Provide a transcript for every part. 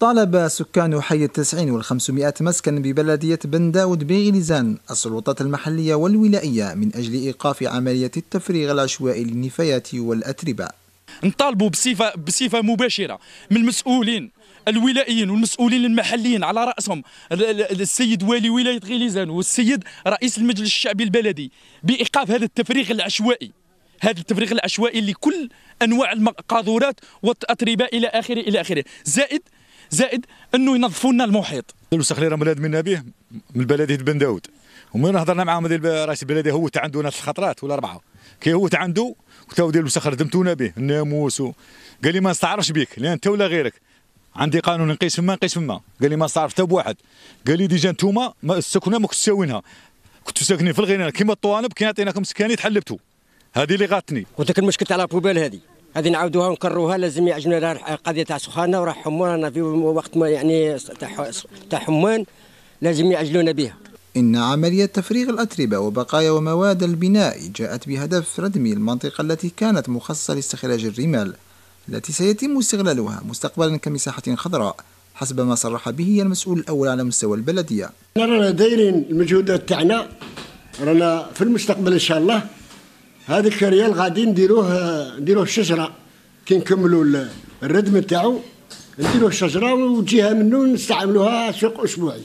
طالب سكان حي التسعين والخمسمائة مسكن ببلدية بن داود بغليزان السلطات المحلية والولائية من أجل إيقاف عملية التفريغ العشوائي للنفايات والأتربة نطالبوا بصفة, بصفة مباشرة من المسؤولين الولائيين والمسؤولين المحليين على راسهم السيد والي ولايه غليزان والسيد رئيس المجلس الشعبي البلدي بايقاف هذا التفريغ العشوائي هذا التفريغ العشوائي لكل انواع القاذورات والاتربه الى اخره الى اخره زائد زائد انه ينظفوا لنا المحيط الوسخ اللي راه منا به من بلديه بن داود ومن هضرنا معاهم رئيس البلديه هو تاع عنده ثلاث خطرات ولا اربعه كي هو تاع عنده وتاو ديال الوسخ خدمتونا به الناموس قال لي ما نستعرفش بك لا انت ولا غيرك عندي قانون نقيس فما نقيس فما قال لي ما نستعرف حتى بواحد قال لي ديجا انتوما السكنه ما كنتوش ساوينها كنتو ساكنين في الغينان كيما الطوانب كي عطيناكم سكاني تحلبتو هذه اللي غاتني وانت المشكل تاع لابوبيل هذه هذه نعاودوها ونكرروها لازم يعجبنا لها قضيه تاع سخانه وراح حمون رانا في وقت ما يعني تاع حمان لازم يعجلونا بها إن عملية تفريغ الأتربة وبقايا ومواد البناء جاءت بهدف ردم المنطقة التي كانت مخصصة لاستخراج الرمال التي سيتم استغلالها مستقبلا كمساحة خضراء حسب ما صرح به المسؤول الأول على مستوى البلدية رانا دايرين المجهودات تاعنا رانا في المستقبل إن شاء الله هذاك الريال غادي نديروه نديروه شجره كي نكملوا الردم نتاعو نديروه شجره وجهه منه نستعملوها سوق اسبوعي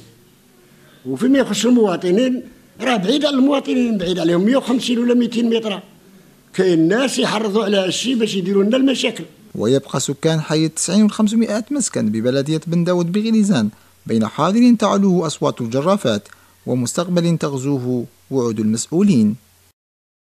وفيما يخص المواطنين راه بعيد على المواطنين بعيد عليهم 150 ولا 200 متر كاين ناس يحرضوا على هالشيء باش يديروا لنا المشاكل ويبقى سكان حي 90 و500 مسكن ببلدية بن داود بغليزان بين حاضر تعلوه أصوات الجرافات ومستقبل تغزوه وعود المسؤولين